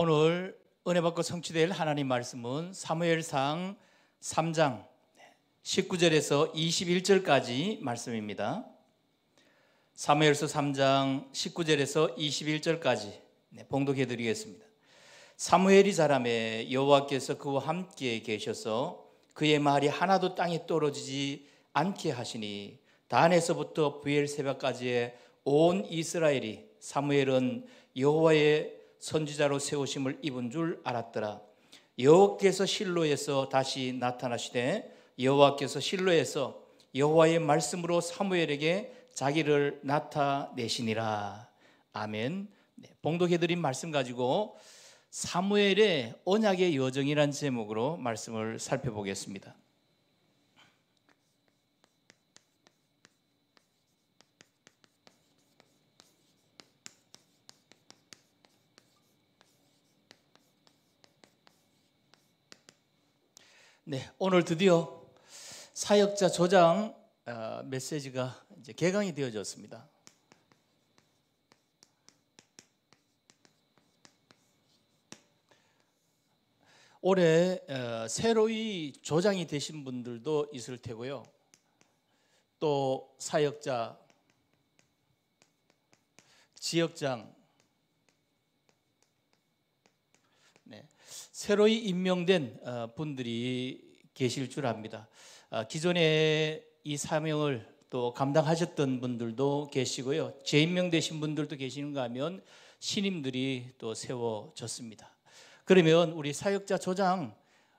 오늘 은혜 받고 성취될 하나님 말씀은 사무엘상 3장 19절에서 21절까지 말씀입니다. 사무엘서 3장 19절에서 21절까지 봉독해 드리겠습니다. 사무엘이 자람에 여호와께서 그와 함께 계셔서 그의 말이 하나도 땅에 떨어지지 않게 하시니 단에서부터 부엘세바까지의 온 이스라엘이 사무엘은 여호와의 선지자로 세우심을 입은 줄 알았더라. 여호와께서 실로에서 다시 나타나시되 여호와께서 실로에서 여호와의 말씀으로 사무엘에게 자기를 나타내시니라. 아멘. 네, 봉독해드린 말씀 가지고 사무엘의 언약의 여정이란 제목으로 말씀을 살펴보겠습니다. 네, 오늘 드디어 사역자 조장 어, 메시지가 이제 개강이 되어졌습니다. 올해 어, 새로이 조장이 되신 분들도 있을 테고요. 또 사역자, 지역장, 새로이 임명된 어, 분들이 계실 줄 압니다. 아, 기존에 이 사명을 또 감당하셨던 분들도 계시고요. 재임명되신 분들도 계시는가 하면 신임들이 또 세워졌습니다. 그러면 우리 사역자 조장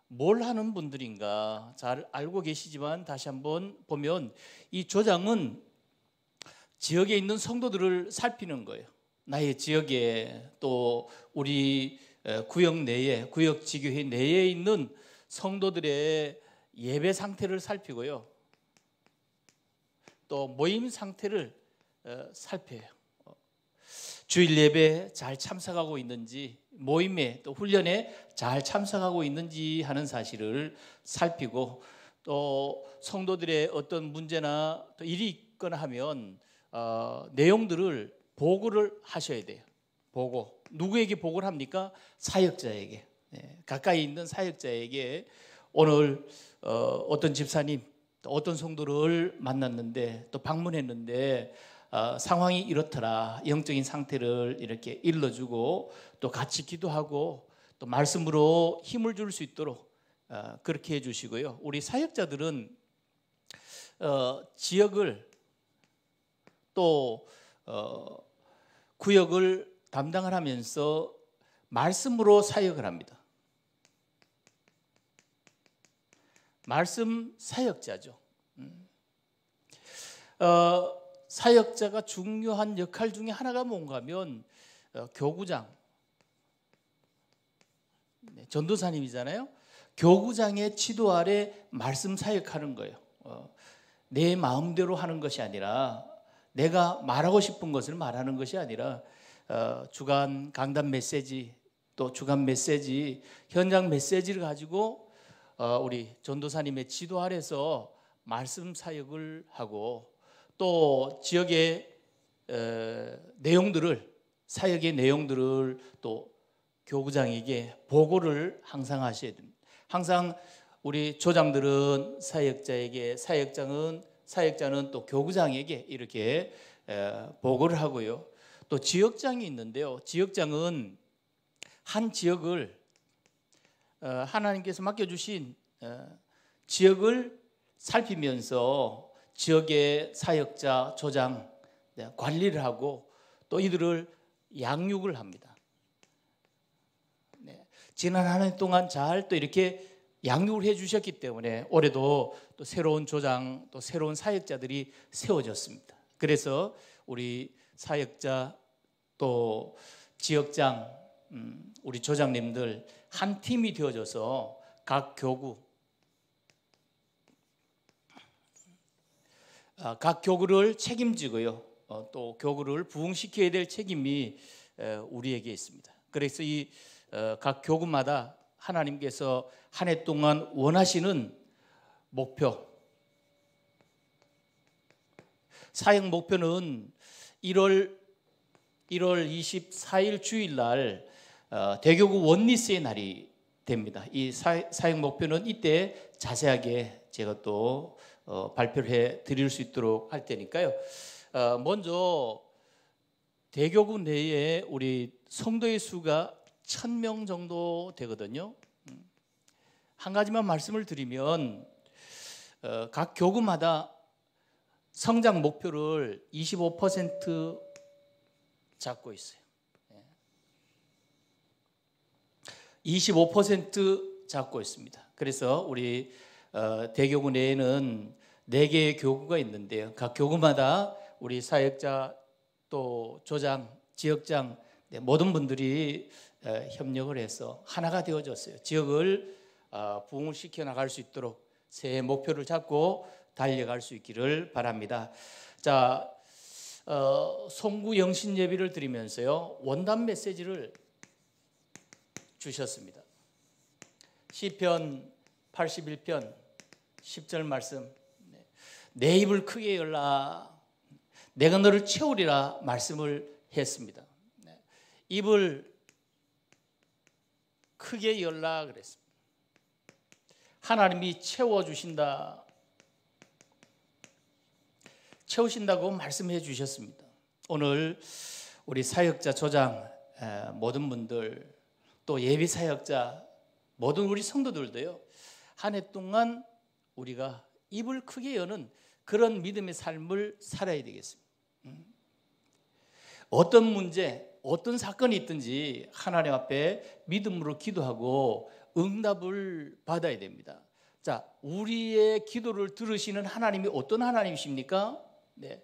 뭘 하는 분들인가 잘 알고 계시지만 다시 한번 보면 이 조장은 지역에 있는 성도들을 살피는 거예요. 나의 지역에 또 우리 구역 내에 구역 지교회 내에 있는 성도들의 예배 상태를 살피고요. 또 모임 상태를 어, 살펴요. 어, 주일 예배 잘 참석하고 있는지 모임에 또 훈련에 잘 참석하고 있는지 하는 사실을 살피고 또 성도들의 어떤 문제나 또 일이 있거나 하면 어, 내용들을 보고를 하셔야 돼요. 보고 누구에게 복을 합니까? 사역자에게 네, 가까이 있는 사역자에게 오늘 어, 떤 집사님 또 어떤 성도를 만났는데 또 방문했는데 어, 상황이 이렇더라 영적인 상태를 이렇게 일러주고 또 같이 기도하고 또 말씀으로 힘을 줄 수 있도록 어, 그렇게 해주시고요 우리 사역자들은 어, 지역을 또 어, 구역을 담당을 하면서 말씀으로 사역을 합니다. 말씀 사역자죠. 음. 어, 사역자가 중요한 역할 중에 하나가 뭔가 면 어, 교구장, 네, 전도사님이잖아요. 교구장의 지도 아래 말씀 사역하는 거예요. 어, 내 마음대로 하는 것이 아니라 내가 말하고 싶은 것을 말하는 것이 아니라 어, 주간 강단 메시지 또 주간 메시지 현장 메시지를 가지고 어, 우리 전도사님의 지도 아래서 말씀 사역을 하고 또 지역의 어, 내용들을 사역의 내용들을 또 교구장에게 보고를 항상 하셔야 됩니다. 항상 우리 조장들은 사역자에게 사역장은 사역자는 또 교구장에게 이렇게 보고를 하고요. 또 지역장이 있는데요. 지역장은 한 지역을 어, 하나님께서 맡겨주신 어, 지역을 살피면서 지역의 사역자, 조장, 네, 관리를 하고 또 이들을 양육을 합니다. 네, 지난 한 해 동안 잘 또 이렇게 양육을 해 주셨기 때문에 올해도 또 새로운 조장, 또 새로운 사역자들이 세워졌습니다. 그래서 우리 사역자 또 지역장 음, 우리 조장님들 한 팀이 되어져서 각 교구 아, 각 교구를 책임지고요. 어, 또 교구를 부흥시켜야 될 책임이 우리에게 있습니다. 그래서 이각 어, 교구마다 하나님께서 한 해 동안 원하시는 목표 사역 목표는 1월 1월 24일 주일날 어, 대교구 원리스의 날이 됩니다. 이 사, 역 목표는 이때 자세하게 제가 또 어, 발표를 해 드릴 수 있도록 할 테니까요. 어, 먼저 대교구 내에 우리 성도의 수가 1 0 0 0명 정도 되거든요. 음. 한 가지만 말씀을 드리면 각 교구마다 성장 목표를 25% 잡고 있어요. 25% 예. 잡고 있습니다. 그래서 우리 어, 대교구 내에는 4개의 교구가 있는데요. 각 교구마다 우리 사역자 또 조장, 지역장 네, 모든 분들이 어, 협력을 해서 하나가 되어졌어요. 지역을 어, 부흥을 시켜 나갈 수 있도록 새해 목표를 잡고 달려갈 수 있기를 바랍니다. 자, 어, 송구 영신 예비를 드리면서요 원단 메시지를 주셨습니다. 시편 81편 10절 말씀 네. 내 입을 크게 열라 내가 너를 채우리라 말씀을 했습니다. 네. 입을 크게 열라 그랬습니다. 하나님이 채워 주신다. 채우신다고 말씀해 주셨습니다. 오늘 우리 사역자 조장 모든 분들 또 예비 사역자 모든 우리 성도들도요. 한 해 동안 우리가 입을 크게 여는 그런 믿음의 삶을 살아야 되겠습니다. 음. 어떤 문제, 어떤 사건이 있든지 하나님 앞에 믿음으로 기도하고 응답을 받아야 됩니다. 자, 우리의 기도를 들으시는 하나님이 어떤 하나님이십니까? 네.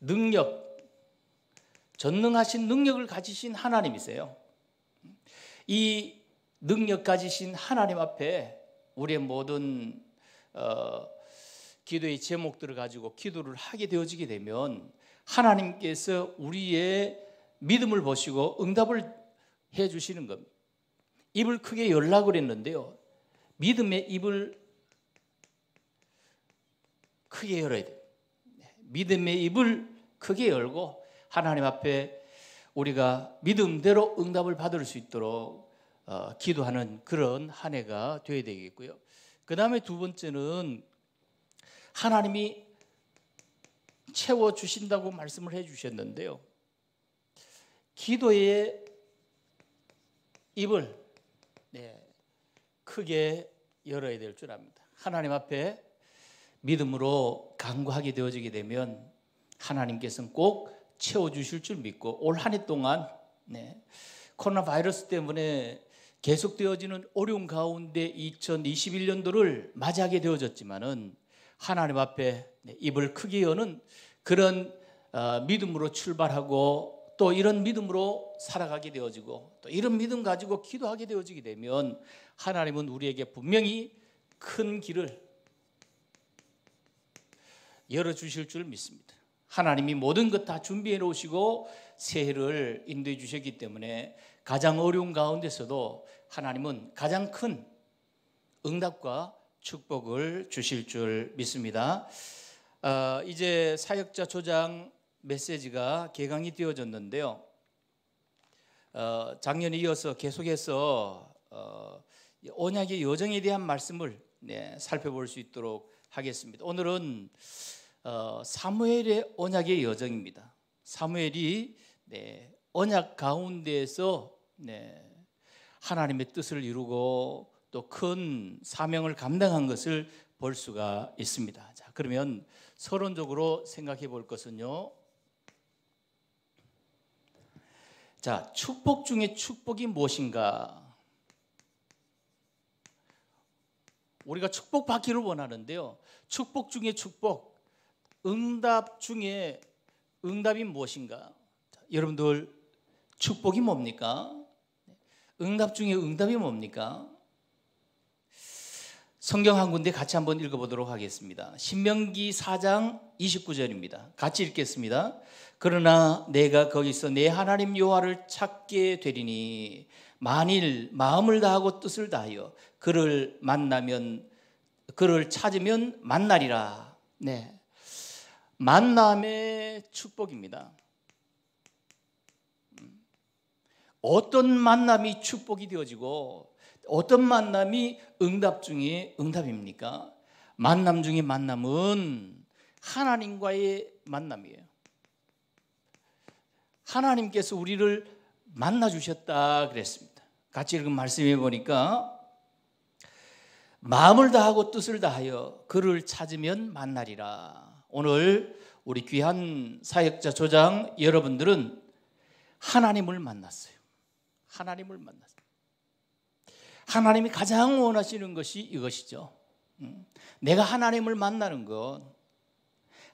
능력, 전능하신 능력을 가지신 하나님이세요. 이 능력 가지신 하나님 앞에 우리의 모든 어, 기도의 제목들을 가지고 기도를 하게 되어지게 되면 하나님께서 우리의 믿음을 보시고 응답을 해 주시는 겁니다. 입을 크게 연락그랬는데요 믿음의 입을 크게 열어야 돼요. 믿음의 입을 크게 열고 하나님 앞에 우리가 믿음대로 응답을 받을 수 있도록 어, 기도하는 그런 한 해가 되어야 되겠고요. 그 다음에 두 번째는 하나님이 채워 주신다고 말씀을 해 주셨는데요. 기도의 입을 네, 크게 열어야 될 줄 압니다. 하나님 앞에 믿음으로 간구하게 되어지게 되면 하나님께서는 꼭 채워주실 줄 믿고 올 한 해 동안 네, 코로나 바이러스 때문에 계속되어지는 어려운 가운데 2021년도를 맞이하게 되어졌지만은 하나님 앞에 네, 입을 크게 여는 그런 어, 믿음으로 출발하고 또 이런 믿음으로 살아가게 되어지고 또 이런 믿음 가지고 기도하게 되어지게 되면 하나님은 우리에게 분명히 큰 길을 열어주실 줄 믿습니다. 하나님이 모든 것 다 준비해 놓으시고 새해를 인도해 주셨기 때문에 가장 어려운 가운데서도 하나님은 가장 큰 응답과 축복을 주실 줄 믿습니다. 어, 이제 사역자 조장 메시지가 개강이 되어졌는데요. 어, 작년에 이어서 계속해서 어, 언약의 여정에 대한 말씀을 네, 살펴볼 수 있도록 하겠습니다. 오늘은 어, 사무엘의 언약의 여정입니다. 사무엘이 네, 언약 가운데에서 네, 하나님의 뜻을 이루고 또 큰 사명을 감당한 것을 볼 수가 있습니다. 자, 그러면 서론적으로 생각해 볼 것은요. 자, 축복 중에 축복이 무엇인가? 우리가 축복받기를 원하는데요. 축복 중에 축복, 응답 중에 응답이 무엇인가? 여러분들 축복이 뭡니까? 응답 중에 응답이 뭡니까? 성경 한 군데 같이 한번 읽어보도록 하겠습니다. 신명기 4장 29절입니다. 같이 읽겠습니다. 그러나 내가 거기서 내 하나님 요하를 찾게 되리니 만일 마음을 다하고 뜻을 다하여 그를 만나면 그를 찾으면 만나리라. 네. 만남의 축복입니다. 어떤 만남이 축복이 되어지고 어떤 만남이 응답 중에 응답입니까? 만남 중에 만남은 하나님과의 만남이에요. 하나님께서 우리를 만나 주셨다 그랬습니다. 같이 읽은 말씀해 보니까 마음을 다하고 뜻을 다하여 그를 찾으면 만나리라. 오늘 우리 귀한 사역자 조장 여러분들은 하나님을 만났어요. 하나님을 만났어요. 하나님이 가장 원하시는 것이 이것이죠. 음, 내가 하나님을 만나는 것,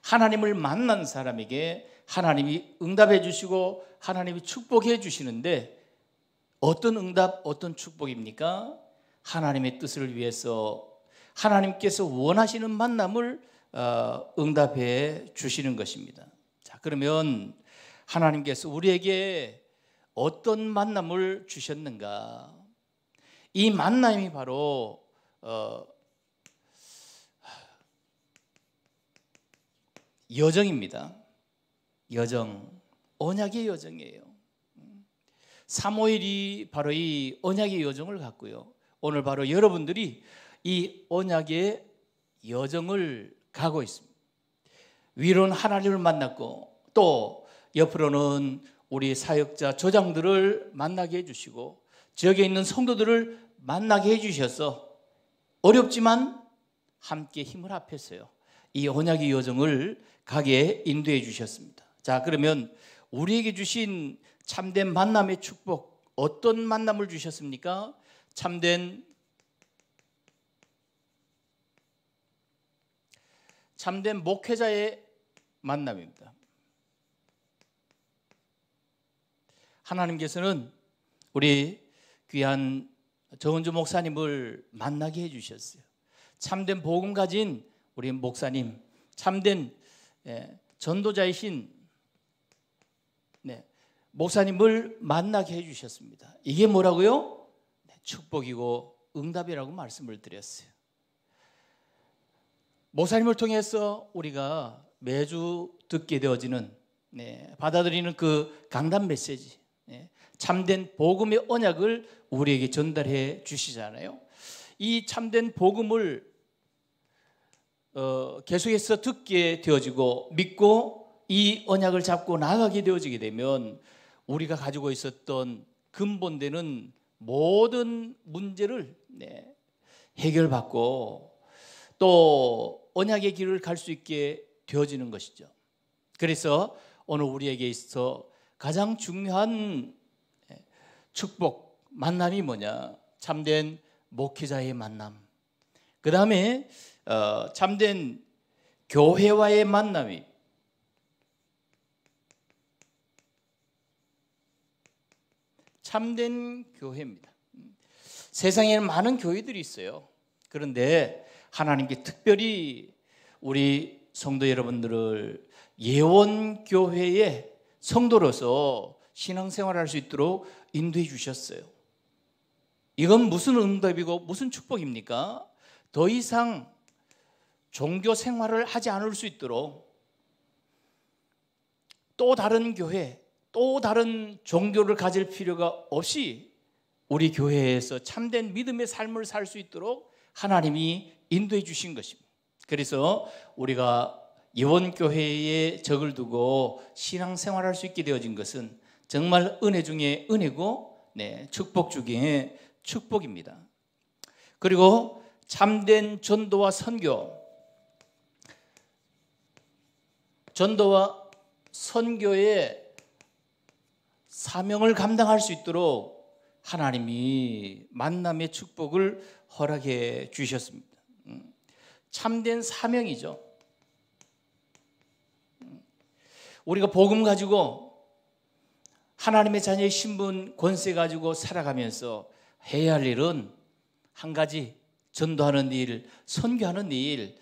하나님을 만난 사람에게 하나님이 응답해 주시고 하나님이 축복해 주시는데 어떤 응답, 어떤 축복입니까? 하나님의 뜻을 위해서 하나님께서 원하시는 만남을 어, 응답해 주시는 것입니다. 자, 그러면 하나님께서 우리에게 어떤 만남을 주셨는가? 이 만남이 바로 어, 여정입니다. 여정, 언약의 여정이에요. 사모일이 바로 이 언약의 여정을 갖고요. 오늘 바로 여러분들이 이 언약의 여정을 가고 있습니다. 위로는 하나님을 만났고 또 옆으로는 우리 사역자 조장들을 만나게 해주시고 지역에 있는 성도들을 만나게 해주셔서 어렵지만 함께 힘을 합했어요. 이 언약의 여정을 가게 인도해 주셨습니다. 자, 그러면 우리에게 주신 참된 만남의 축복, 어떤 만남을 주셨습니까? 참된 참된 목회자의 만남입니다. 하나님께서는 우리 귀한 정은주 목사님을 만나게 해주셨어요. 참된 복음 가진 우리 목사님, 참된 예, 전도자이신 네, 목사님을 만나게 해주셨습니다. 이게 뭐라고요? 네, 축복이고 응답이라고 말씀을 드렸어요. 모사님을 뭐 통해서 우리가 매주 듣게 되어지는 네, 받아들이는 그 강단 메시지 네, 참된 복음의 언약을 우리에게 전달해 주시잖아요. 이 참된 복음을 어, 계속해서 듣게 되어지고 믿고 이 언약을 잡고 나가게 되어지게 되면 우리가 가지고 있었던 근본되는 모든 문제를 네, 해결받고 또 언약의 길을 갈 수 있게 되어지는 것이죠. 그래서 오늘 우리에게 있어 가장 중요한 예, 축복 만남이 뭐냐? 참된 목회자의 만남. 그 다음에 어, 참된 교회와의 만남이 참된 교회입니다. 음, 세상에는 많은 교회들이 있어요. 그런데 하나님께 특별히 우리 성도 여러분들을 예원교회의 성도로서 신앙생활 할수 있도록 인도해 주셨어요. 이건 무슨 응답이고 무슨 축복입니까? 더 이상 종교 생활을 하지 않을 수 있도록 또 다른 교회, 또 다른 종교를 가질 필요가 없이 우리 교회에서 참된 믿음의 삶을 살 수 있도록 하나님이 인도해 주신 것입니다. 그래서 우리가 이원 교회에 적을 두고 신앙생활할 수 있게 되어진 것은 정말 은혜 중에 은혜고 네, 축복 중에 축복입니다. 그리고 참된 전도와 선교 전도와 선교의 사명을 감당할 수 있도록 하나님이 만남의 축복을 허락해 주셨습니다. 참된 사명이죠. 우리가 복음 가지고 하나님의 자녀의 신분 권세 가지고 살아가면서 해야 할 일은 한 가지 전도하는 일, 선교하는 일,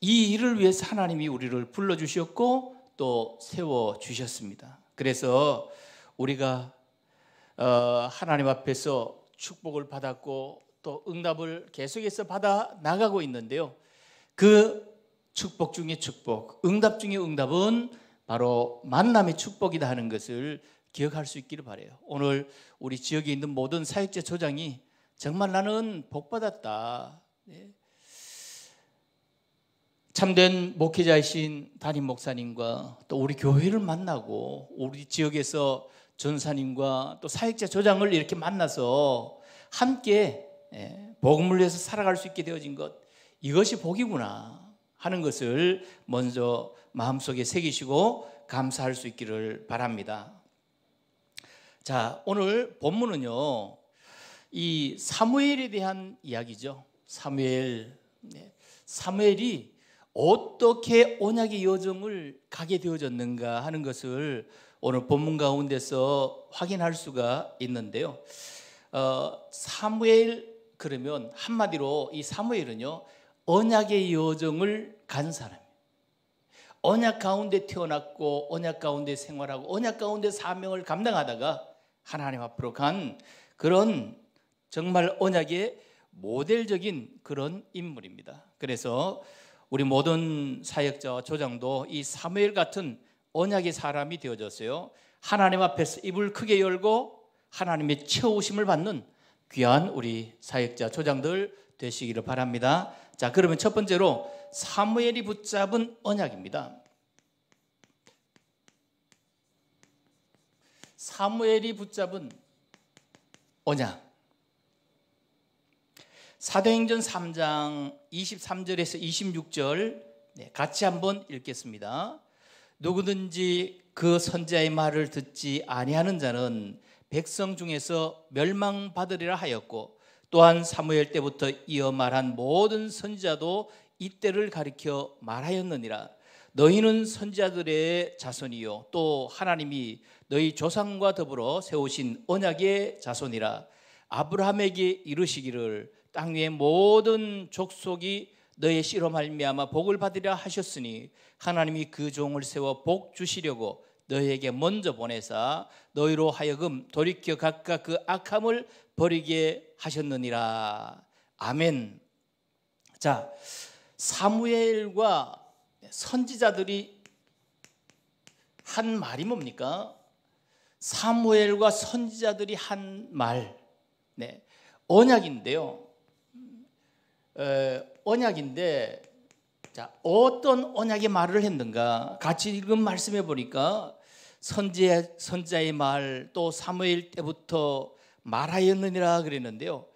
이 일을 위해서 하나님이 우리를 불러 주셨고 또 세워 주셨습니다. 그래서 우리가 어, 하나님 앞에서 축복을 받았고 또 응답을 계속해서 받아 나가고 있는데요. 그 축복 중의 축복, 응답 중의 응답은 바로 만남의 축복이다 하는 것을 기억할 수 있기를 바래요. 오늘 우리 지역에 있는 모든 사역제 조장이 정말 나는 복 받았다. 네. 참된 목회자이신 담임 목사님과 또 우리 교회를 만나고 우리 지역에서 전사님과 또 사역자 조장을 이렇게 만나서 함께 예, 복음을 위해서 살아갈 수 있게 되어진 것 이것이 복이구나 하는 것을 먼저 마음속에 새기시고 감사할 수 있기를 바랍니다. 자, 오늘 본문은요. 이 사무엘에 대한 이야기죠. 사무엘. 네. 사무엘이 어떻게 언약의 여정을 가게 되어졌는가 하는 것을 오늘 본문 가운데서 확인할 수가 있는데요. 어, 사무엘 그러면 한마디로 이 사무엘은요. 언약의 여정을 간 사람. 언약 가운데 태어났고 언약 가운데 생활하고 언약 가운데 사명을 감당하다가 하나님 앞으로 간 그런 정말 언약의 모델적인 그런 인물입니다. 그래서 우리 모든 사역자와 조장도 이 사무엘 같은 언약의 사람이 되어졌어요. 하나님 앞에서 입을 크게 열고 하나님의 채우심을 받는 귀한 우리 사역자 조장들 되시기를 바랍니다. 자, 그러면 첫 번째로 사무엘이 붙잡은 언약입니다. 사무엘이 붙잡은 언약. 사도행전 3장 23절에서 26절 네, 같이 한번 읽겠습니다. 누구든지 그 선자의 말을 듣지 아니하는 자는 백성 중에서 멸망받으리라 하였고 또한 사무엘 때부터 이어 말한 모든 선자도 이때를 가리켜 말하였느니라. 너희는 선자들의 자손이요 또 하나님이 너희 조상과 더불어 세우신 언약의 자손이라. 아브라함에게 이르시기를 땅의 모든 족속이 너의 씨로 말미암아 복을 받으라 하셨으니 하나님이 그 종을 세워 복 주시려고 너희에게 먼저 보내사 너희로 하여금 돌이켜 각각 그 악함을 버리게 하셨느니라. 아멘. 자, 사무엘과 선지자들이 한 말이 뭡니까? 사무엘과 선지자들이 한 말. 네. 언약인데요. 에, 언약인데 자, 어떤 언약의 말을 했는가? 같이 읽은 말씀해 보니까 선지의 선자의 말 또 사무엘 때부터 말하였느니라 그랬는데요.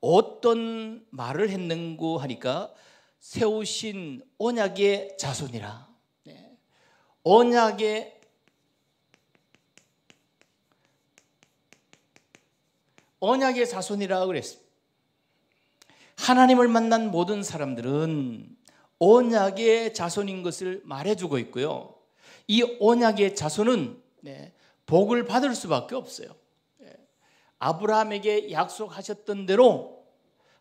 어떤 말을 했는고 하니까 세우신 언약의 자손이라. 네. 언약의 언약의 자손이라 그랬습니다. 하나님을 만난 모든 사람들은 언약의 자손인 것을 말해주고 있고요. 이 언약의 자손은 네, 복을 받을 수밖에 없어요. 아브라함에게 약속하셨던 대로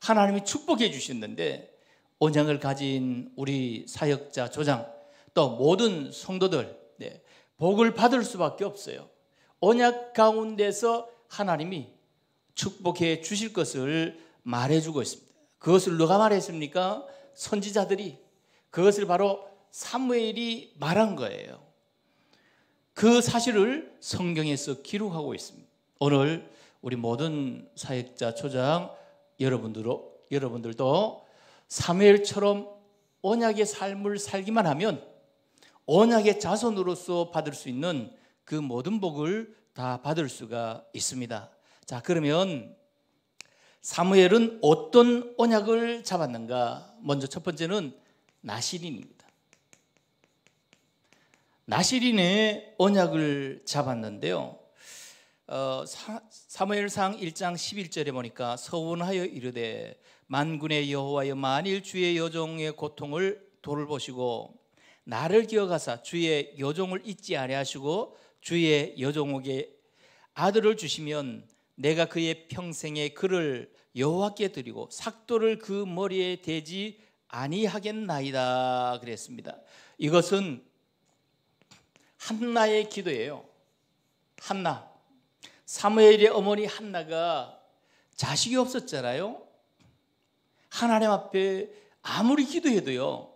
하나님이 축복해 주셨는데 언양을 가진 우리 사역자 조장 또 모든 성도들 네, 복을 받을 수밖에 없어요. 언약 가운데서 하나님이 축복해 주실 것을 말해주고 있습니다. 그것을 누가 말했습니까? 선지자들이 그것을 바로 사무엘이 말한 거예요. 그 사실을 성경에서 기록하고 있습니다. 오늘 우리 모든 사역자 초장 여러분들도 여러분들도 사무엘처럼 언약의 삶을 살기만 하면 언약의 자손으로서 받을 수 있는 그 모든 복을 다 받을 수가 있습니다. 자, 그러면 사무엘은 어떤 언약을 잡았는가? 먼저 첫 번째는 나시린입니다. 나시린의 언약을 잡았는데요. 어, 사, 무엘상 1장 11절에 보니까 서운하여 이르되 만군의 여호와여 만일 주의 여종의 고통을 돌보시고 나를 기억하사 주의 여종을 잊지 아니하시고 주의 여종에게 아들을 주시면 내가 그의 평생에 그를 여호와께 드리고 삭도를 그 머리에 대지 아니하겠나이다 그랬습니다. 이것은 한나의 기도예요. 한나 사무엘의 어머니 한나가 자식이 없었잖아요. 하나님 앞에 아무리 기도해도요.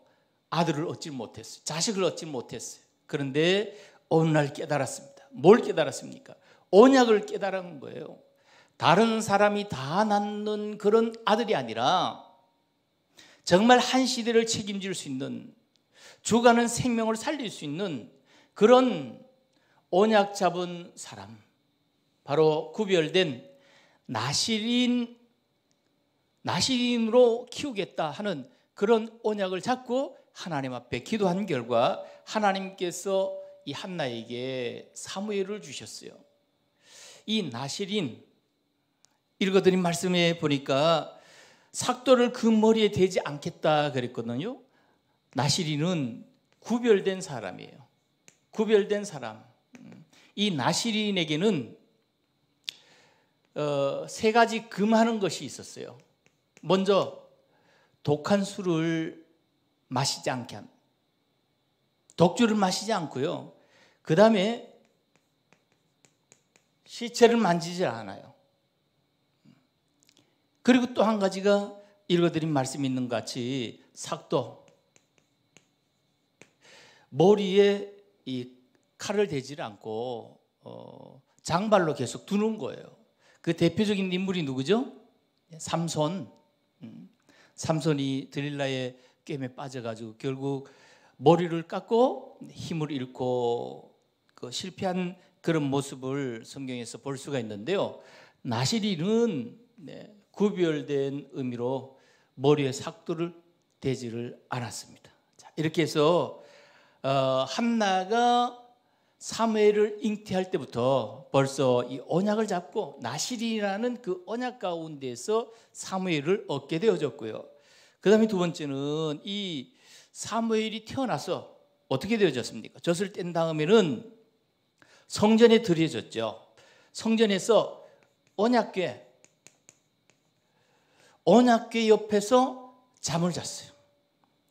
아들을 얻지 못했어요. 자식을 얻지 못했어요. 그런데 어느 날 깨달았습니다. 뭘 깨달았습니까? 언약을 깨달은 거예요. 다른 사람이 다 낳는 그런 아들이 아니라 정말 한 시대를 책임질 수 있는 주가는 생명을 살릴 수 있는 그런 언약 잡은 사람 바로 구별된 나시린 나시린으로 키우겠다 하는 그런 언약을 잡고 하나님 앞에 기도한 결과 하나님께서 이 한나에게 사무엘을 주셨어요. 이 나시린 읽어드린 말씀에 보니까 삭도를 그 머리에 대지 않겠다 그랬거든요. 나시린은 구별된 사람이에요. 구별된 사람. 음. 이 나시린에게는 어, 세 가지 금하는 것이 있었어요. 먼저 독한 술을 마시지 않게 한 독주를 마시지 않고요. 그 다음에 시체를 만지질 않아요. 그리고 또 한 가지가 읽어드린 말씀 있는 같이 삭도 머리에 이 칼을 대질 않고 어, 장발로 계속 두는 거예요. 그 대표적인 인물이 누구죠? 네. 삼손. 음. 삼손이 드릴라의 게임에 빠져가지고 결국 머리를 깎고 힘을 잃고 그 실패한 그런 모습을 성경에서 볼 수가 있는데요. 나시리는 네, 구별된 의미로 머리에 삭도를 대지를 않았습니다. 이렇게 해서 한나가 어, 사무엘을 잉태할 때부터 벌써 이 언약을 잡고 나실이라는 그 언약 가운데서 사무엘을 얻게 되어졌고요. 그 다음에 두 번째는 이 사무엘이 태어나서 어떻게 되어졌습니까? 젖을 뗀 다음에는 성전에 들여졌죠. 성전에서 언약궤 언약궤 옆에서 잠을 잤어요.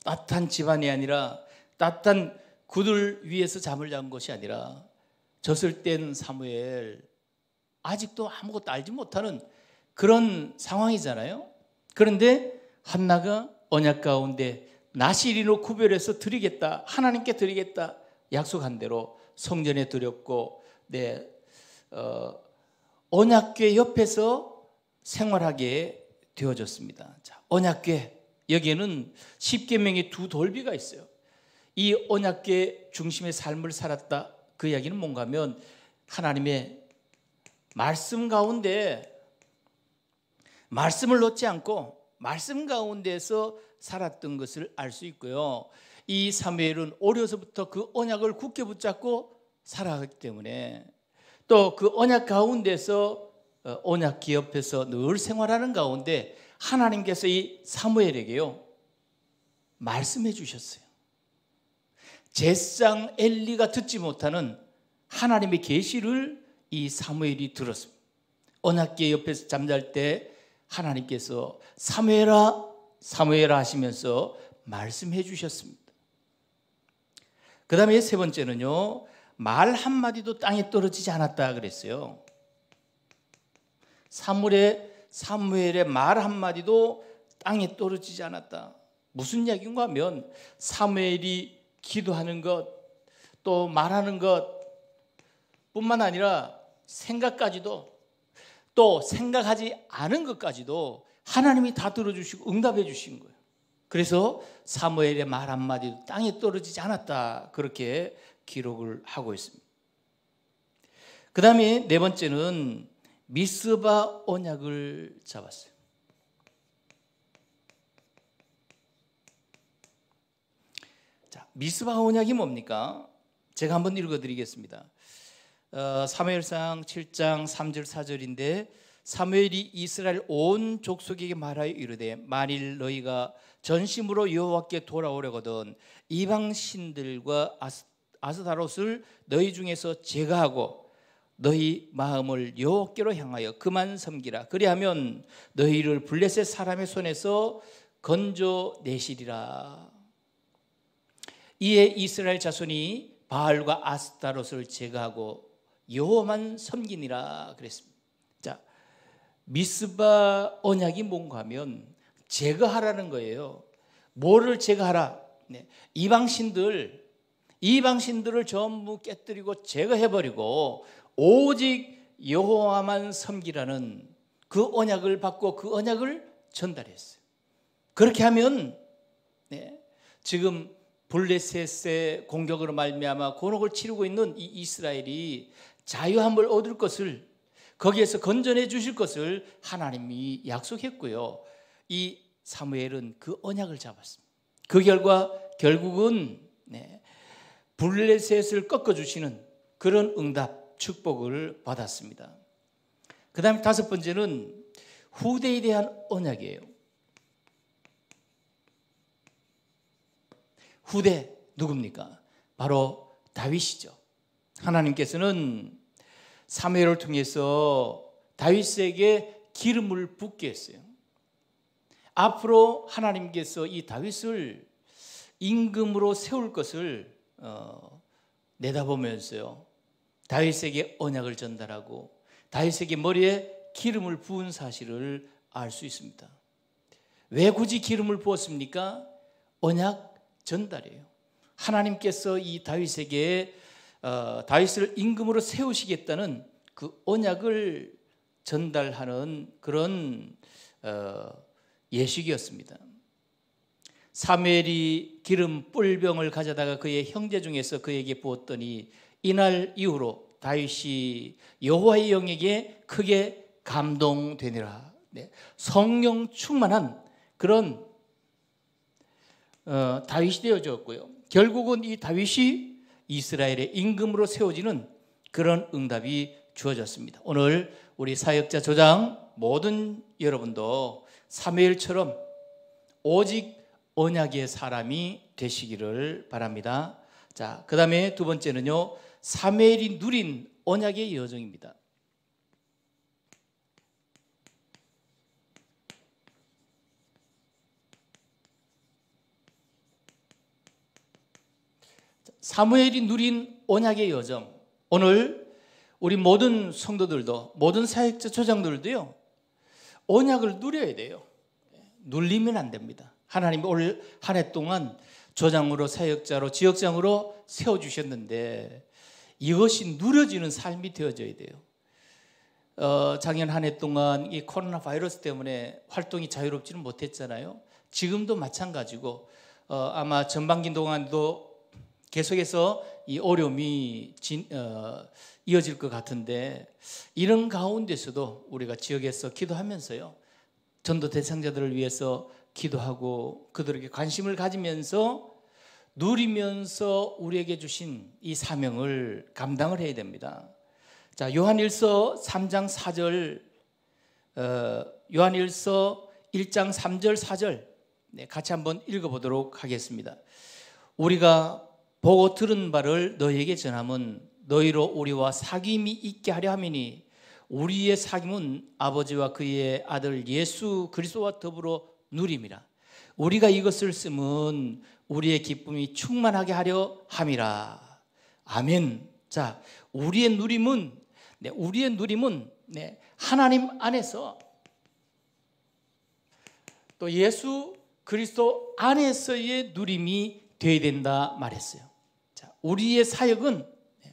따뜻한 집안이 아니라 따뜻한 그들 위에서 잠을 잔 것이 아니라 젖을 뗀 사무엘 아직도 아무것도 알지 못하는 그런 상황이잖아요. 그런데 한나가 언약 가운데 나시리로 구별해서 드리겠다. 하나님께 드리겠다. 약속한 대로 성전에 드렸고 네. 어, 언약궤 옆에서 생활하게 되어졌습니다. 자, 언약궤 여기에는 십계명의 두 돌비가 있어요. 이 언약계 중심의 삶을 살았다. 그 이야기는 뭔가 하면 하나님의 말씀 가운데 말씀을 놓지 않고 말씀 가운데서 살았던 것을 알 수 있고요. 이 사무엘은 어려서부터 그 언약을 굳게 붙잡고 살아가기 때문에 또 그 언약 가운데서 어, 언약 기업에서 늘 생활하는 가운데 하나님께서 이 사무엘에게요 말씀해 주셨어요. 제상 엘리가 듣지 못하는 하나님의 계시를 이 사무엘이 들었습니다. 언약계 옆에서 잠잘 때 하나님께서 사무엘아 사무엘아 하시면서 말씀해 주셨습니다. 그 다음에 세 번째는요. 말 한마디도 땅에 떨어지지 않았다 그랬어요. 사무엘의, 사무엘의 말 한마디도 땅에 떨어지지 않았다. 무슨 이야기인가 하면 사무엘이 기도하는 것, 또 말하는 것 뿐만 아니라 생각까지도 또 생각하지 않은 것까지도 하나님이 다 들어주시고 응답해 주신 거예요. 그래서 사무엘의 말 한마디도 땅에 떨어지지 않았다. 그렇게 기록을 하고 있습니다. 그 다음에 네 번째는 미스바 언약을 잡았어요. 미스바 언약이 뭡니까? 제가 한번 읽어드리겠습니다. 어, 사무엘상 7장 3절 4절인데 사무엘이 이스라엘 온 족속에게 말하여 이르되 만일 너희가 전심으로 여호와께 돌아오려거든 이방 신들과 아스, 다롯을 너희 중에서 제거하고 너희 마음을 여호와께로 향하여 그만 섬기라 그리하면 너희를 블레셋 사람의 손에서 건져 내시리라 이에 이스라엘 자손이 바알과 아스타롯을 제거하고 여호만 섬기니라 그랬습니다. 자, 미스바 언약이 뭔가 하면 제거하라는 거예요. 뭐를 제거하라? 네. 이방신들 이방신들을 전부 깨뜨리고 제거해버리고 오직 여호와만 섬기라는 그 언약을 받고 그 언약을 전달했어요. 그렇게 하면 네, 지금 블레셋의 공격으로 말미암아 곤혹을 치르고 있는 이 이스라엘이 자유함을 얻을 것을 거기에서 건전해 주실 것을 하나님이 약속했고요. 이 사무엘은 그 언약을 잡았습니다. 그 결과 결국은 네, 블레셋을 꺾어 주시는 그런 응답 축복을 받았습니다. 그다음에 다섯 번째는 후대에 대한 언약이에요. 후대 누굽니까? 바로 다윗이죠. 하나님께서는 사무엘을 통해서 다윗에게 기름을 붓게 했어요. 앞으로 하나님께서 이 다윗을 임금으로 세울 것을 어, 내다보면서요. 다윗에게 언약을 전달하고 다윗에게 머리에 기름을 부은 사실을 알 수 있습니다. 왜 굳이 기름을 부었습니까? 언약 전달이에요. 하나님께서 이 다윗에게 어, 다윗을 임금으로 세우시겠다는 그 언약을 전달하는 그런 어, 예식이었습니다. 사무이 기름 뿔병을 가져다가 그의 형제 중에서 그에게 부었더니 이날 이후로 다윗이 여호와의 영에게 크게 감동되니라. 네. 성령 충만한 그런 어, 다윗이 되어졌고요. 결국은 이 다윗이 이스라엘의 임금으로 세워지는 그런 응답이 주어졌습니다. 오늘 우리 사역자 조장 모든 여러분도 사무엘처럼 오직 언약의 사람이 되시기를 바랍니다. 자, 그다음에 두 번째는요. 사무엘이 누린 언약의 여정입니다. 사무엘이 누린 언약의 여정. 오늘 우리 모든 성도들도 모든 사역자 조장들도요. 언약을 누려야 돼요. 눌리면 안 됩니다. 하나님이 올한 해 동안 조장으로 사역자로 지역장으로 세워 주셨는데 이것이 누려지는 삶이 되어져야 돼요. 어, 작년 한 해 동안 이 코로나 바이러스 때문에 활동이 자유롭지는 못했잖아요. 지금도 마찬가지고 어, 아마 전반기 동안도 계속해서 이 어려움이 진, 어, 이어질 것 같은데 이런 가운데서도 우리가 지역에서 기도하면서요. 전도 대상자들을 위해서 기도하고 그들에게 관심을 가지면서 누리면서 우리에게 주신 이 사명을 감당을 해야 됩니다. 자, 요한일서 3장 4절, 어, 요한일서 1장 3절, 4절, 네, 같이 한번 읽어보도록 하겠습니다. 우리가 보고 들은 바를 너희에게 전함은 너희로 우리와 사귐이 있게 하려 함이니 우리의 사귐은 아버지와 그의 아들 예수 그리스도와 더불어 누림이라 우리가 이것을 쓰면 우리의 기쁨이 충만하게 하려 함이라 아멘. 자, 우리의 누림은 네, 우리의 누림은 네, 하나님 안에서 또 예수 그리스도 안에서의 누림이 되어야 된다 말했어요. 우리의 사역은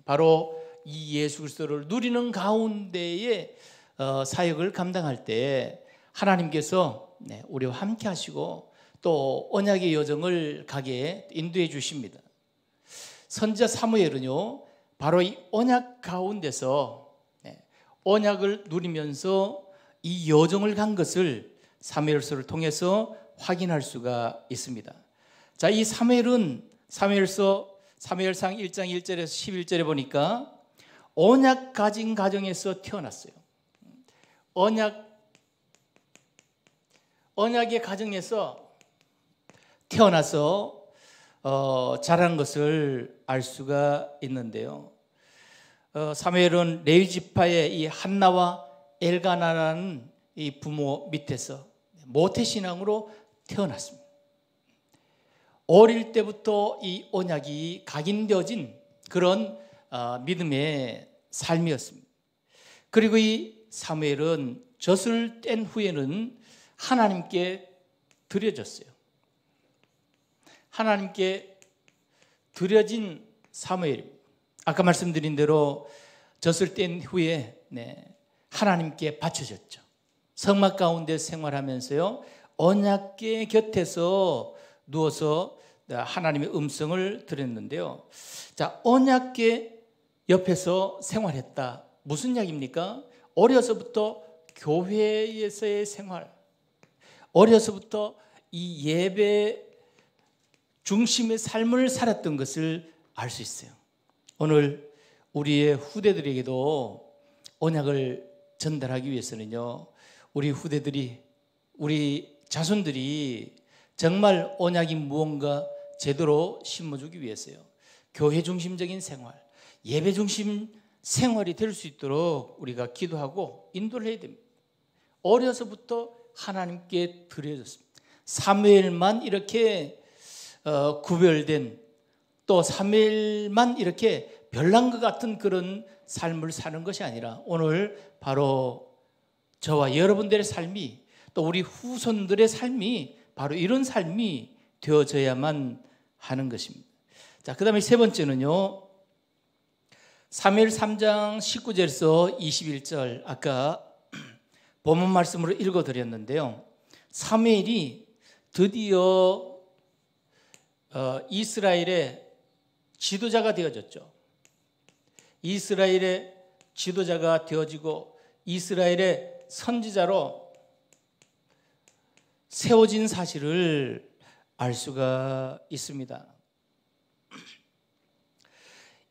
바로 이 예수 그리스도를 누리는 가운데에 어, 사역을 감당할 때 하나님께서 네, 우리와 함께 하시고 또 언약의 여정을 가게 인도해 주십니다. 선자 사무엘은요 바로 이 언약 가운데서 네, 언약을 누리면서 이 여정을 간 것을 사무엘서를 통해서 확인할 수가 있습니다. 자, 이 사무엘은 사무엘서 사무엘상 1장 1절에서 11절에 보니까 언약 가진 가정에서 태어났어요. 언약 언약의 가정에서 태어나서 어, 자란 것을 알 수가 있는데요. 어, 사무엘은 레위 지파의 이 한나와 엘가나라는 이 부모 밑에서 모태 신앙으로 태어났습니다. 어릴 때부터 이 언약이 각인되어진 그런 어, 믿음의 삶이었습니다. 그리고 이 사무엘은 젖을 뗀 후에는 하나님께 드려졌어요. 하나님께 드려진 사무엘. 아까 말씀드린 대로 젖을 뗀 후에 네, 하나님께 바쳐졌죠. 성막 가운데 생활하면서요. 언약계 곁에서 누워서 네, 하나님의 음성을 들었는데요. 자, 언약계 옆에서 생활했다. 무슨 약입니까? 어려서부터 교회에서의 생활, 어려서부터 이 예배 중심의 삶을 살았던 것을 알 수 있어요. 오늘 우리의 후대들에게도 언약을 전달하기 위해서는요, 우리 후대들이, 우리 자손들이 정말 언약이 무언가 제대로 심어주기 위해서요. 교회 중심적인 생활, 예배 중심 생활이 될 수 있도록 우리가 기도하고 인도를 해야 됩니다. 어려서부터 하나님께 드려졌습니다. 사무엘만 이렇게 어, 구별된 또 사무엘만 이렇게 별난 것 같은 그런 삶을 사는 것이 아니라 오늘 바로 저와 여러분들의 삶이 또 우리 후손들의 삶이 바로 이런 삶이 되어져야만 하는 것입니다. 자, 그 다음에 세 번째는요. 3일 3장 19절에서 21절 아까 본문 말씀으로 읽어드렸는데요. 3일이 드디어 어, 이스라엘의 지도자가 되어졌죠. 이스라엘의 지도자가 되어지고 이스라엘의 선지자로 세워진 사실을 알 수가 있습니다.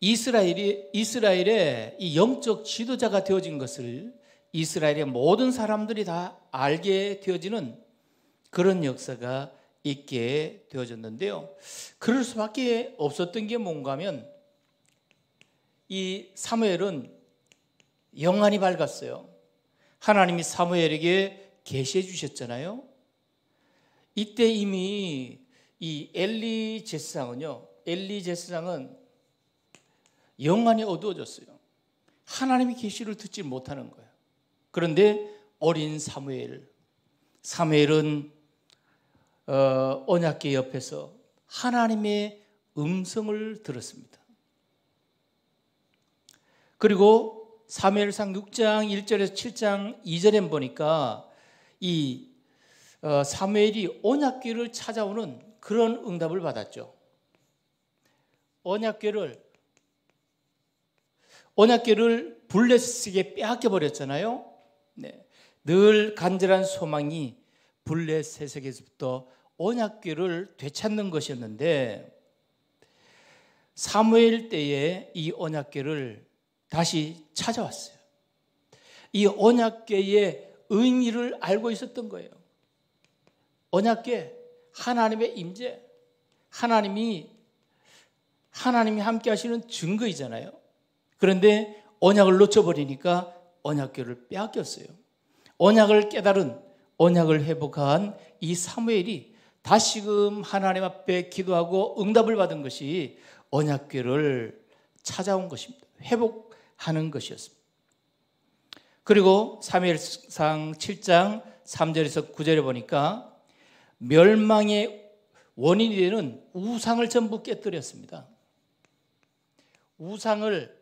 이스라엘이 이스라엘의 이 영적 지도자가 되어진 것을 이스라엘의 모든 사람들이 다 알게 되어지는 그런 역사가 있게 되어졌는데요. 그럴 수밖에 없었던 게 뭔가 하면 이 사무엘은 영안이 밝았어요. 하나님이 사무엘에게 계시해 주셨잖아요. 이때 이미 이 엘리 제사장은요. 엘리 제사장은 영안이 어두워졌어요. 하나님의 계시를 듣지 못하는 거예요. 그런데 어린 사무엘, 사무엘은 어, 언약계 옆에서 하나님의 음성을 들었습니다. 그리고 사무엘상 6장 1절에서 7장 2절에 보니까 이 어, 사무엘이 언약궤를 찾아오는 그런 응답을 받았죠. 언약궤를 언약궤를 블레셋에게 빼앗겨 버렸잖아요. 네. 늘 간절한 소망이 블레셋에게서부터 언약궤를 되찾는 것이었는데 사무엘 때에 이 언약궤를 다시 찾아왔어요. 이 언약궤의 의미를 알고 있었던 거예요. 언약계 하나님의 임재 하나님이 하나님이 함께 하시는 증거이잖아요. 그런데 언약을 놓쳐버리니까 언약교를 빼앗겼어요. 언약을 깨달은 언약을 회복한 이 사무엘이 다시금 하나님 앞에 기도하고 응답을 받은 것이 언약궤를 찾아온 것입니다. 회복하는 것이었습니다. 그리고 사무엘상 7장 3절에서 9절에 보니까 멸망의 원인이 되는 우상을 전부 깨뜨렸습니다. 우상을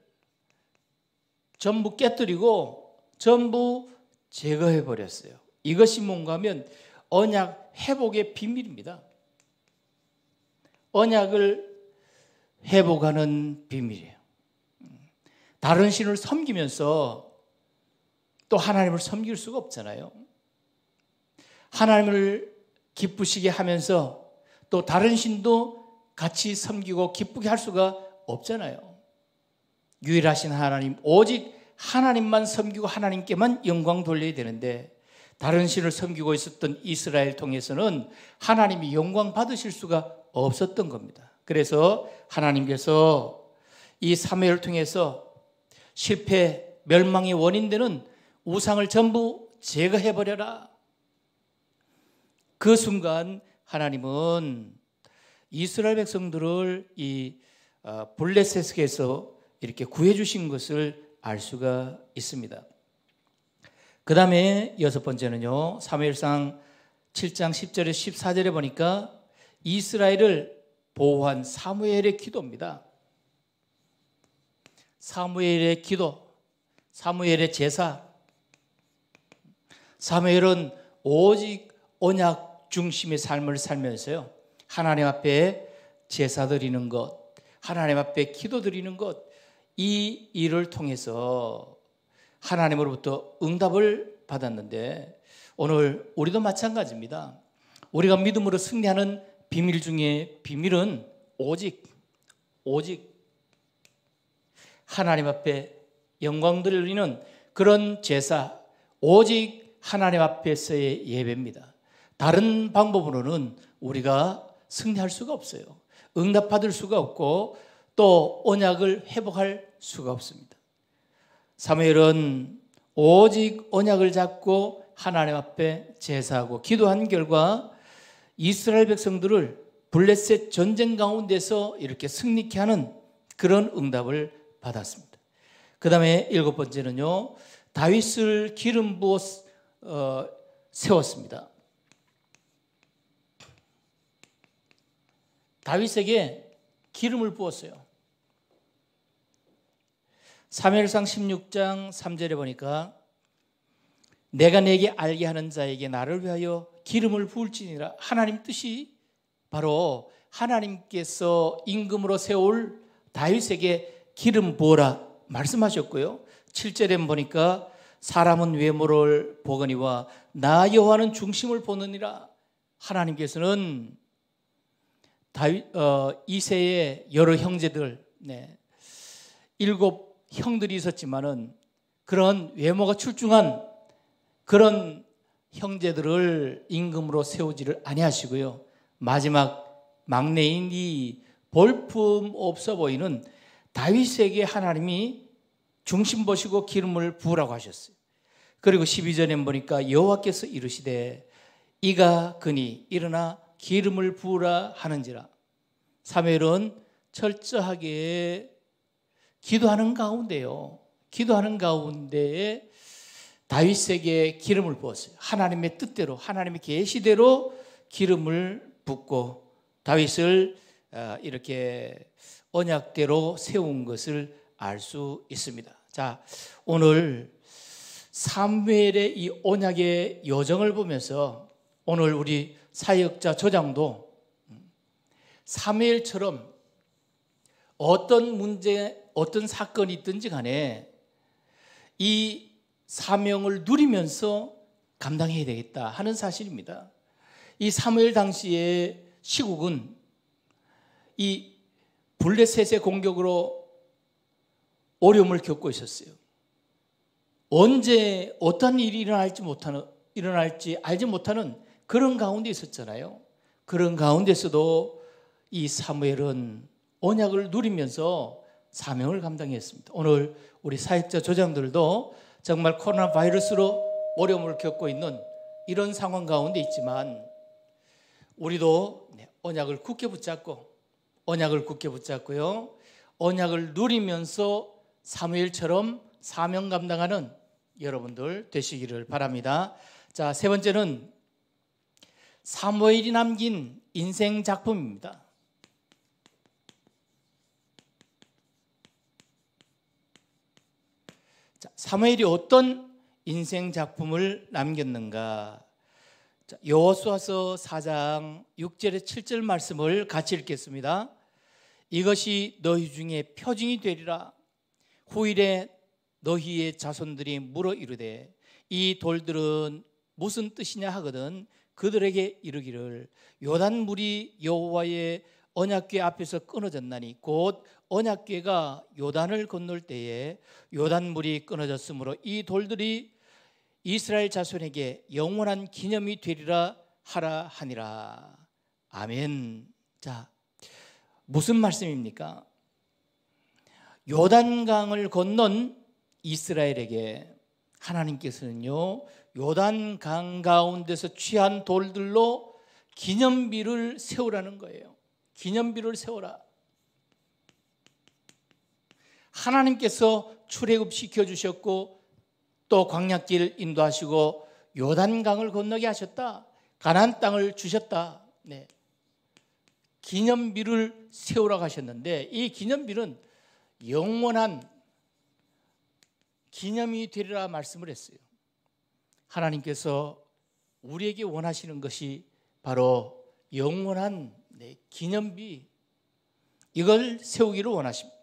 전부 깨뜨리고 전부 제거해 버렸어요. 이것이 뭔가 하면 언약 회복의 비밀입니다. 언약을 회복하는 비밀이에요. 다른 신을 섬기면서 또 하나님을 섬길 수가 없잖아요. 하나님을 기쁘시게 하면서 또 다른 신도 같이 섬기고 기쁘게 할 수가 없잖아요. 유일하신 하나님, 오직 하나님만 섬기고 하나님께만 영광 돌려야 되는데 다른 신을 섬기고 있었던 이스라엘 통해서는 하나님이 영광 받으실 수가 없었던 겁니다. 그래서 하나님께서 이 사무엘을 통해서 실패, 멸망의 원인 되는 우상을 전부 제거해 버려라. 그 순간 하나님은 이스라엘 백성들을 이 어, 블레셋에서 이렇게 구해주신 것을 알 수가 있습니다. 그 다음에 여섯 번째는요, 사무엘상 7장 10절에 14절에 보니까 이스라엘을 보호한 사무엘의 기도입니다. 사무엘의 기도, 사무엘의 제사. 사무엘은 오직 언약 중심의 삶을 살면서요. 하나님 앞에 제사 드리는 것, 하나님 앞에 기도 드리는 것, 이 일을 통해서 하나님으로부터 응답을 받았는데 오늘 우리도 마찬가지입니다. 우리가 믿음으로 승리하는 비밀 중에 비밀은 오직 오직 하나님 앞에 영광 드리는 그런 제사 오직 하나님 앞에서의 예배입니다. 다른 방법으로는 우리가 승리할 수가 없어요. 응답받을 수가 없고 또 언약을 회복할 수가 없습니다. 사무엘은 오직 언약을 잡고 하나님 앞에 제사하고 기도한 결과 이스라엘 백성들을 블레셋 전쟁 가운데서 이렇게 승리케 하는 그런 응답을 받았습니다. 그 다음에 일곱 번째는요, 다윗을 기름 부어 어, 세웠습니다. 다윗에게 기름을 부었어요. 사무엘상 16장 3절에 보니까 내가 내게 알게 하는 자에게 나를 위하여 기름을 부을지니라 하나님 뜻이 바로 하나님께서 임금으로 세울 다윗에게 기름 부어라 말씀하셨고요. 7절에 보니까 사람은 외모를 보거니와 나 여호와는 중심을 보느니라 하나님께서는 다윗 어, 이세의 여러 형제들 네. 일곱 형들이 있었지만은 그런 외모가 출중한 그런 형제들을 임금으로 세우지를 아니하시고요. 마지막 막내인 이 볼품 없어 보이는 다윗에게 하나님이 중심 보시고 기름을 부으라고 하셨어요. 그리고 12절에 보니까 여호와께서 이르시되 이가 그니 일어나 기름을 부으라 하는지라. 사무엘은 철저하게 기도하는 가운데요. 기도하는 가운데에 다윗에게 기름을 부었어요. 하나님의 뜻대로 하나님의 계시대로 기름을 붓고 다윗을 어, 이렇게 언약대로 세운 것을 알 수 있습니다. 자, 오늘 사무엘의 이 언약의 여정을 보면서 오늘 우리 사역자 저장도 3회일처럼 어떤 문제, 어떤 사건이 든지 간에 이 사명을 누리면서 감당해야 되겠다 하는 사실입니다. 이 3회일 당시의 시국은 이 블레셋의 공격으로 어려움을 겪고 있었어요. 언제 어떤 일이 일어날지 못하는 일어날지 알지 못하는 그런 가운데 있었잖아요. 그런 가운데서도 이 사무엘은 언약을 누리면서 사명을 감당했습니다. 오늘 우리 사역자 조장들도 정말 코로나 바이러스로 어려움을 겪고 있는 이런 상황 가운데 있지만 우리도 네, 언약을 굳게 붙잡고 언약을 굳게 붙잡고요. 언약을 누리면서 사무엘처럼 사명 감당하는 여러분들 되시기를 바랍니다. 자, 세 번째는 사무엘이 남긴 인생 작품입니다. 자, 사무엘이 어떤 인생 작품을 남겼는가? 여호수아서 4장 6절에 7절 말씀을 같이 읽겠습니다. 이것이 너희 중에 표징이 되리라. 후일에 너희의 자손들이 물어 이르되 이 돌들은 무슨 뜻이냐 하거든 그들에게 이르기를 요단 물이 여호와의 언약궤 앞에서 끊어졌나니 곧 언약궤가 요단을 건널 때에 요단 물이 끊어졌으므로 이 돌들이 이스라엘 자손에게 영원한 기념이 되리라 하라 하니라. 아멘. 자, 무슨 말씀입니까? 요단강을 건넌 이스라엘에게 하나님께서는요 요단강 가운데서 취한 돌들로 기념비를 세우라는 거예요. 기념비를 세워라. 하나님께서 출애굽 시켜 주셨고 또 광야길 인도하시고 요단강을 건너게 하셨다. 가나안 땅을 주셨다. 네. 기념비를 세우라고 하셨는데 이 기념비는 영원한 기념이 되리라 말씀을 했어요. 하나님께서 우리에게 원하시는 것이 바로 영원한 네, 기념비 이걸 세우기를 원하십니다.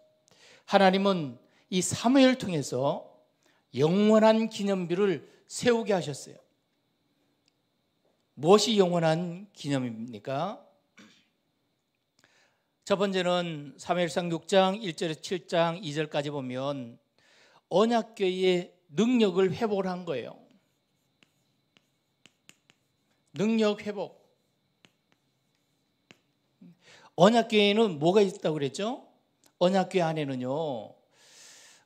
하나님은 이 사무엘 을 통해서 영원한 기념비를 세우게 하셨어요. 무엇이 영원한 기념입니까? 첫 번째는 사무엘상 6장 1절에서 7장 2절까지 보면 언약궤의 능력을 회복을 한 거예요. 능력 회복. 언약교회에는 뭐가 있다고 그랬죠? 언약교회 안에는요.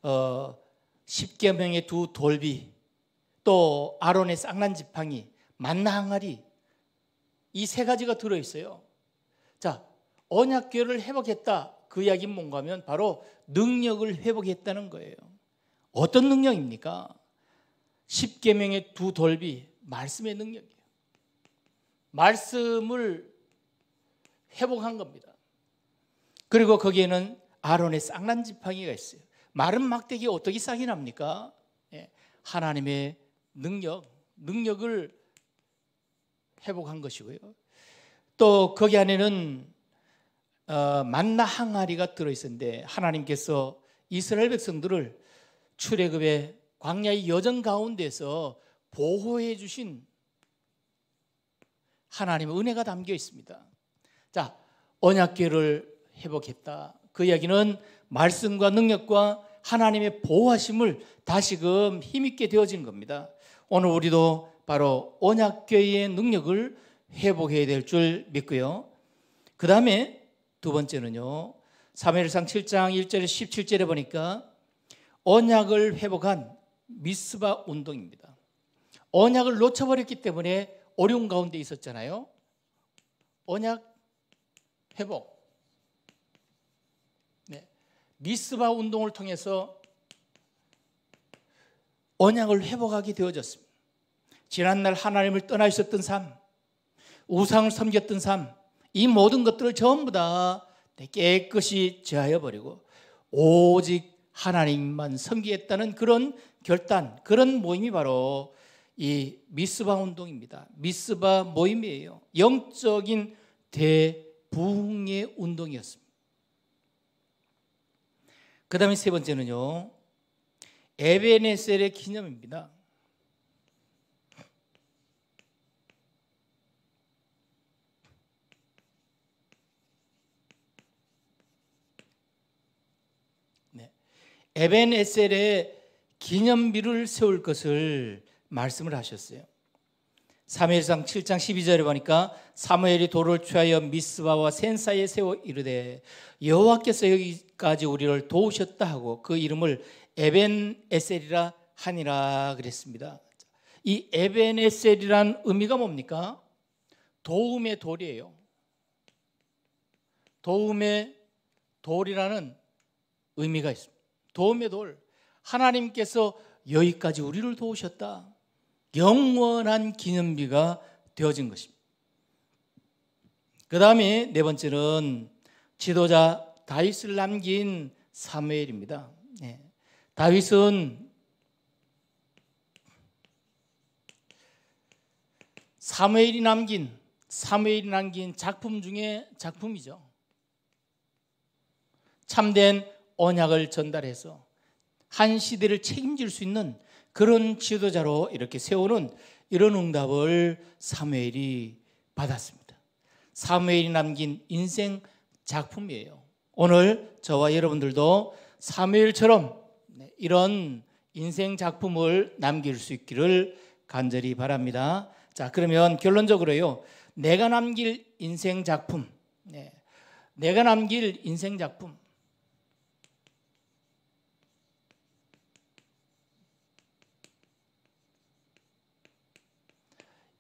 어, 십계명의 두 돌비, 또 아론의 쌍난 지팡이, 만나 항아리 이 세 가지가 들어 있어요. 자, 언약교를 회복했다. 그 이야기는 뭔가면 바로 능력을 회복했다는 거예요. 어떤 능력입니까? 십계명의 두 돌비, 말씀의 능력. 말씀을 회복한 겁니다. 그리고 거기에는 아론의 쌍난 지팡이가 있어요. 마른 막대기 어떻게 쌍이 납니까? 예, 하나님의 능력, 능력을 회복한 것이고요. 또 거기 안에는 어, 만나 항아리가 들어 있었는데 하나님께서 이스라엘 백성들을 출애굽의 광야의 여정 가운데서 보호해 주신 하나님의 은혜가 담겨 있습니다. 자, 언약궤를 회복했다. 그 이야기는 말씀과 능력과 하나님의 보호하심을 다시금 힘있게 되어진 겁니다. 오늘 우리도 바로 언약궤의 능력을 회복해야 될 줄 믿고요. 그 다음에 두 번째는요. 사무상 7장 1절에 17절에 보니까 언약을 회복한 미스바 운동입니다. 언약을 놓쳐버렸기 때문에 어려운 가운데 있었잖아요. 언약 회복. 네. 미스바 운동을 통해서 언약을 회복하게 되어졌습니다. 지난날 하나님을 떠나 있었던 삶, 우상을 섬겼던 삶, 이 모든 것들을 전부 다 깨끗이 제하여 버리고 오직 하나님만 섬기겠다는 그런 결단, 그런 모임이 바로 이 미스바 운동입니다. 미스바 모임이에요. 영적인 대부흥의 운동이었습니다. 그 다음에 세 번째는요. 에베네셀의 기념입니다. 네. 에벤에셀의 기념비를 세울 것을 말씀을 하셨어요. 사무엘상 7장 12절에 보니까 사무엘이 돌을 취하여 미스바와 센 사이에 세워 이르되 여호와께서 여기까지 우리를 도우셨다 하고 그 이름을 에벤 에셀이라 하니라 그랬습니다. 이 에벤 에셀이란 의미가 뭡니까? 도움의 돌이에요. 도움의 돌이라는 의미가 있습니다. 도움의 돌. 하나님께서 여기까지 우리를 도우셨다. 영원한 기념비가 되어진 것입니다. 그 다음에 네 번째는 지도자 다윗을 남긴 사무엘입니다. 네. 다윗은 사무엘이 남긴 사무엘이 남긴 작품 중에 작품이죠. 참된 언약을 전달해서 한 시대를 책임질 수 있는 그런 지도자로 이렇게 세우는 이런 응답을 사무엘이 받았습니다. 사무엘이 남긴 인생 작품이에요. 오늘 저와 여러분들도 사무엘처럼 네, 이런 인생 작품을 남길 수 있기를 간절히 바랍니다. 자, 그러면 결론적으로요. 내가 남길 인생 작품. 네. 내가 남길 인생 작품.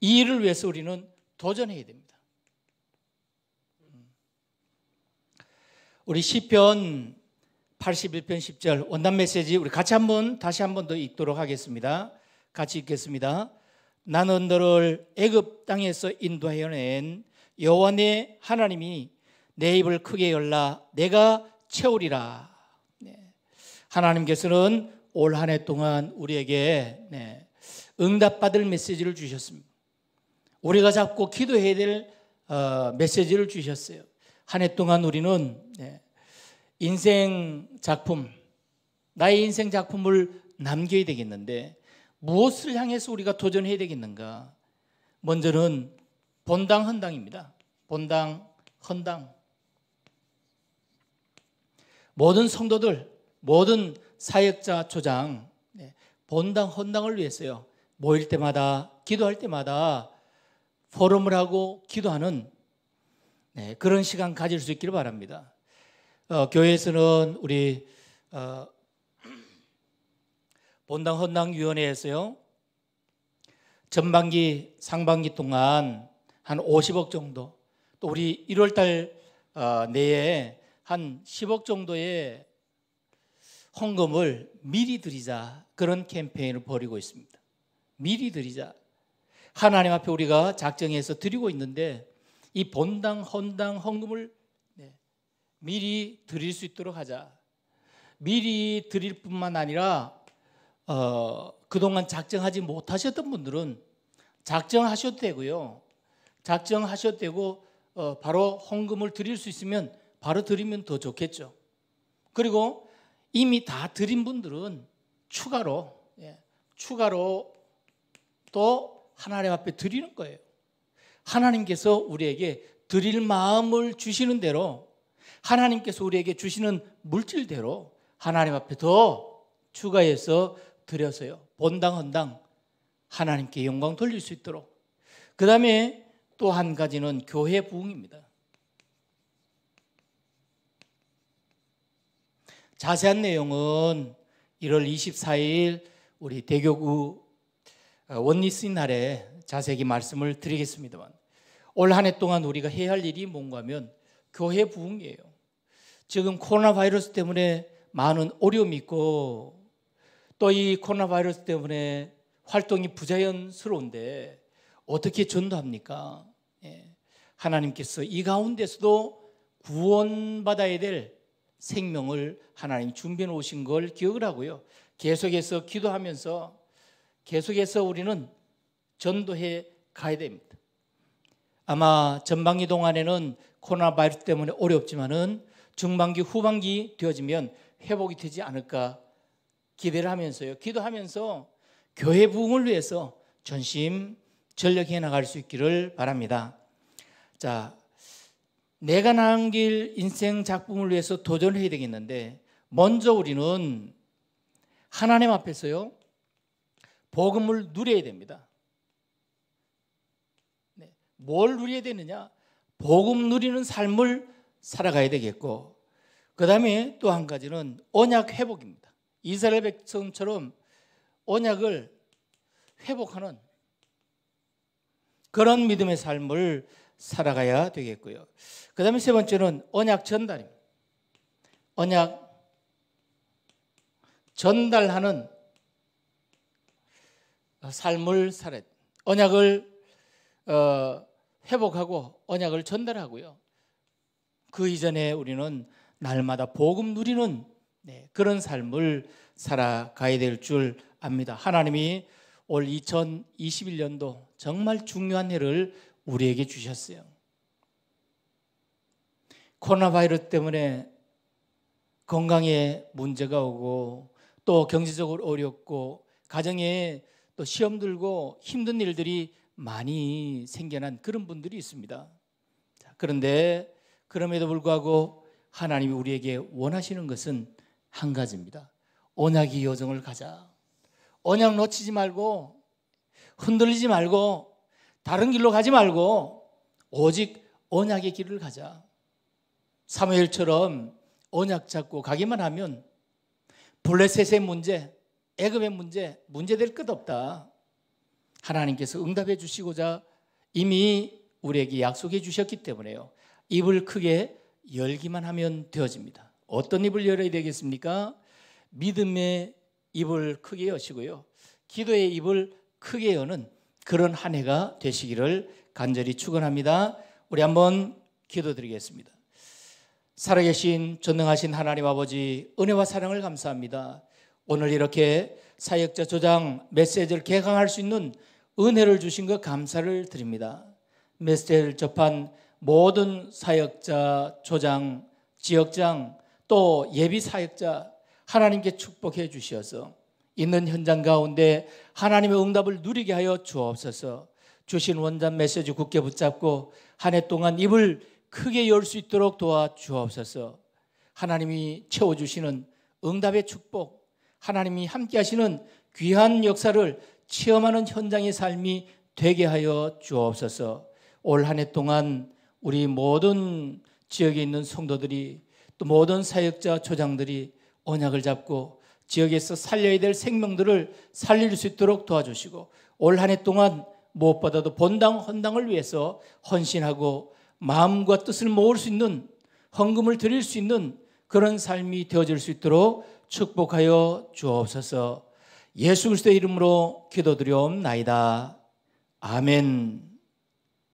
이 일을 위해서 우리는 도전해야 됩니다. 우리 시편 81편 10절 원단 메시지 우리 같이 한번 다시 한번 더 읽도록 하겠습니다. 같이 읽겠습니다. 나는 너를 애굽 땅에서 인도해낸 여호와의 하나님이 내 입을 크게 열라 내가 채우리라. 네. 하나님께서는 올 한 해 동안 우리에게 네, 응답받을 메시지를 주셨습니다. 우리가 잡고 기도해야 될 어, 메시지를 주셨어요. 한 해 동안 우리는 예, 인생 작품, 나의 인생 작품을 남겨야 되겠는데 무엇을 향해서 우리가 도전해야 되겠는가? 먼저는 본당 헌당입니다. 본당 헌당. 모든 성도들, 모든 사역자 조장 네, 본당 헌당을 위해서요. 모일 때마다 기도할 때마다 포럼을 하고 기도하는 네, 그런 시간 가질 수 있기를 바랍니다. 어, 교회에서는 우리 어, 본당 헌당위원회에서요 전반기 상반기 동안 한 50억 정도 또 우리 1월달 어, 내에 한 10억 정도의 헌금을 미리 드리자 그런 캠페인을 벌이고 있습니다. 미리 드리자 하나님 앞에 우리가 작정해서 드리고 있는데 이 본당, 헌당, 헌금을 네, 미리 드릴 수 있도록 하자. 미리 드릴 뿐만 아니라 어, 그동안 작정하지 못하셨던 분들은 작정하셔도 되고요. 작정하셔도 되고 어, 바로 헌금을 드릴 수 있으면 바로 드리면 더 좋겠죠. 그리고 이미 다 드린 분들은 추가로 예, 추가로 또 하나님 앞에 드리는 거예요. 하나님께서 우리에게 드릴 마음을 주시는 대로 하나님께서 우리에게 주시는 물질대로 하나님 앞에 더 추가해서 드려서요. 본당 헌당 하나님께 영광 돌릴 수 있도록. 그 다음에 또 한 가지는 교회 부흥입니다. 자세한 내용은 1월 24일 우리 대교구 어, 원리 스인 날에 자세히 말씀을 드리겠습니다만 올 한 해 동안 우리가 해야 할 일이 뭔가 하면 교회 부흥이에요. 지금 코로나 바이러스 때문에 많은 어려움이 있고 또 이 코로나 바이러스 때문에 활동이 부자연스러운데 어떻게 전도합니까? 예. 하나님께서 이 가운데서도 구원받아야 될 생명을 하나님 준비해 놓으신 걸 기억을 하고요. 계속해서 기도하면서 계속해서 우리는 전도해 가야 됩니다. 아마 전반기 동안에는 코로나 바이러스 때문에 어렵지만은 중반기 후반기 되어지면 회복이 되지 않을까 기대를 하면서요. 기도하면서 교회 부흥을 위해서 전심 전력해 나갈 수 있기를 바랍니다. 자, 내가 나길 인생 작품을 위해서 도전해야 되겠는데 먼저 우리는 하나님 앞에서요. 복음을 누려야 됩니다. 네, 뭘 누려야 되느냐? 복음 누리는 삶을 살아가야 되겠고, 그 다음에 또 한 가지는 언약 회복입니다. 이스라엘 백성처럼 언약을 회복하는 그런 믿음의 삶을 살아가야 되겠고요. 그 다음에 세 번째는 언약 전달입니다. 언약 전달하는 어, 삶을 살았 언약을 어, 회복하고 언약을 전달하고요. 그 이전에 우리는 날마다 복음 누리는 네, 그런 삶을 살아가야 될 줄 압니다. 하나님이 올 2021년도 정말 중요한 해를 우리에게 주셨어요. 코로나 바이러스 때문에 건강에 문제가 오고 또 경제적으로 어렵고 가정에 또 시험 들고 힘든 일들이 많이 생겨난 그런 분들이 있습니다. 그런데 그럼에도 불구하고 하나님이 우리에게 원하시는 것은 한 가지입니다. 언약의 여정을 가자. 언약 놓치지 말고 흔들리지 말고 다른 길로 가지 말고 오직 언약의 길을 가자. 사무엘처럼 언약 잡고 가기만 하면 블레셋의 문제, 애굽의 문제 문제될 끝 없다. 하나님께서 응답해 주시고자 이미 우리에게 약속해 주셨기 때문에요. 입을 크게 열기만 하면 되어집니다. 어떤 입을 열어야 되겠습니까? 믿음의 입을 크게 여시고요. 기도의 입을 크게 여는 그런 한 해가 되시기를 간절히 축원합니다. 우리 한번 기도드리겠습니다. 살아계신 전능하신 하나님 아버지 은혜와 사랑을 감사합니다. 오늘 이렇게 사역자 조장 메시지를 개강할 수 있는 은혜를 주신 것 감사를 드립니다. 메시지를 접한 모든 사역자, 조장, 지역장, 또 예비 사역자 하나님께 축복해 주시어서 있는 현장 가운데 하나님의 응답을 누리게 하여 주옵소서. 주신 원단 메시지 굳게 붙잡고 한 해 동안 입을 크게 열 수 있도록 도와 주옵소서. 하나님이 채워 주시는 응답의 축복 하나님이 함께 하시는 귀한 역사를 체험하는 현장의 삶이 되게 하여 주옵소서. 올 한 해 동안 우리 모든 지역에 있는 성도들이 또 모든 사역자 조장들이 언약을 잡고 지역에서 살려야 될 생명들을 살릴 수 있도록 도와주시고 올 한 해 동안 무엇보다도 본당 헌당을 위해서 헌신하고 마음과 뜻을 모을 수 있는 헌금을 드릴 수 있는 그런 삶이 되어질 수 있도록 축복하여 주옵소서. 예수 그리스도의 이름으로 기도드려옵나이다. 아멘.